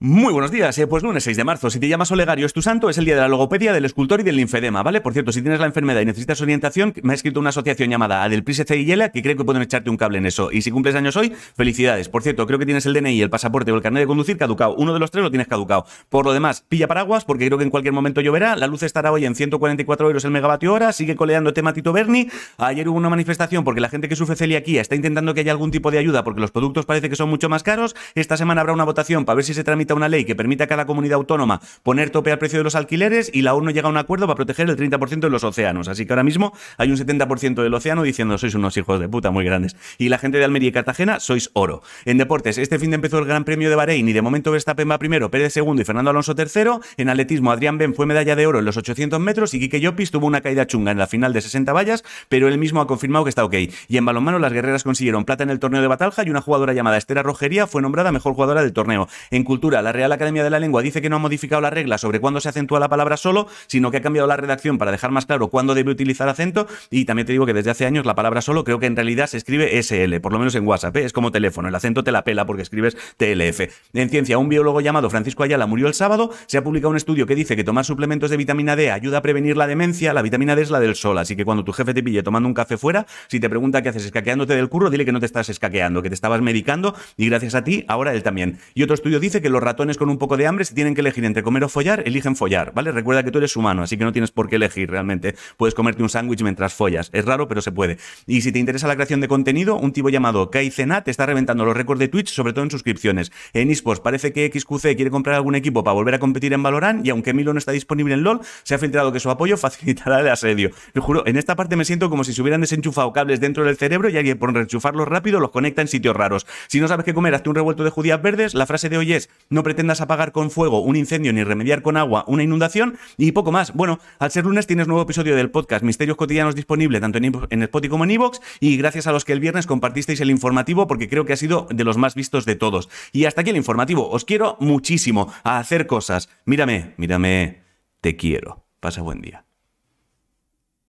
Muy buenos días, eh, pues lunes 6 de marzo. Si te llamas Olegario es tu santo, es el día de la logopedia, del escultor y del linfedema, ¿vale? Por cierto, si tienes la enfermedad y necesitas orientación, me ha escrito una asociación llamada Adelpris Yela que creo que pueden echarte un cable en eso. Y si cumples años hoy, felicidades. Por cierto, creo que tienes el DNI, el pasaporte o el carnet de conducir caducado. Uno de los tres lo tienes caducado. Por lo demás, pilla paraguas porque creo que en cualquier momento lloverá. La luz estará hoy en 144 euros el megavatio hora. Sigue coleando tema Tito Berni. Ayer hubo una manifestación porque la gente que sufre celiaquía está intentando que haya algún tipo de ayuda porque los productos parece que son mucho más caros. Esta semana habrá una votación para ver si se tramita una ley que permite a cada comunidad autónoma poner tope al precio de los alquileres y la ONU llega a un acuerdo para proteger el 30% de los océanos. Así que ahora mismo hay un 70% del océano diciendo sois unos hijos de puta muy grandes. Y la gente de Almería y Cartagena sois oro. En deportes, este fin de empezó el Gran Premio de Bahrein y de momento Verstappen va primero, Pérez segundo y Fernando Alonso tercero. En atletismo, Adrián Ben fue medalla de oro en los 800 metros y Quique Llopis tuvo una caída chunga en la final de 60 vallas, pero él mismo ha confirmado que está ok. Y en balonmano, las guerreras consiguieron plata en el torneo de Batalja y una jugadora llamada Estera Rogería fue nombrada mejor jugadora del torneo. En cultura, la Real Academia de la Lengua, dice que no ha modificado la regla sobre cuándo se acentúa la palabra solo, sino que ha cambiado la redacción para dejar más claro cuándo debe utilizar acento. Y también te digo que desde hace años la palabra solo creo que en realidad se escribe SL, por lo menos en WhatsApp, ¿eh? es como teléfono, el acento te la pela porque escribes TLF. En ciencia, un biólogo llamado Francisco Ayala murió el sábado, se ha publicado un estudio que dice que tomar suplementos de vitamina D ayuda a prevenir la demencia, la vitamina D es la del sol, así que cuando tu jefe te pille tomando un café fuera, si te pregunta qué haces escaqueándote del curro, dile que no te estás escaqueando, que te estabas medicando y gracias a ti ahora él también. Y otro estudio dice que los ratones con un poco de hambre, si tienen que elegir entre comer o follar, eligen follar, ¿vale? Recuerda que tú eres humano, así que no tienes por qué elegir realmente. Puedes comerte un sándwich mientras follas. Es raro, pero se puede. Y si te interesa la creación de contenido, un tipo llamado Kaizena está reventando los récords de Twitch, sobre todo en suscripciones. En eSports parece que XQC quiere comprar algún equipo para volver a competir en Valorant y aunque Milo no está disponible en LoL, se ha filtrado que su apoyo facilitará el asedio. Te juro, en esta parte me siento como si se hubieran desenchufado cables dentro del cerebro y alguien por enchufarlos rápido los conecta en sitios raros. Si no sabes qué comer, hazte un revuelto de judías verdes. La frase de hoy es, no pretendas apagar con fuego un incendio ni remediar con agua una inundación y poco más. Bueno, al ser lunes tienes nuevo episodio del podcast Misterios Cotidianos disponible tanto en, Spotify como en Evox y gracias a los que el viernes compartisteis el informativo porque creo que ha sido de los más vistos de todos. Y hasta aquí el informativo. Os quiero muchísimo a hacer cosas. Mírame, mírame, te quiero. Pasa buen día.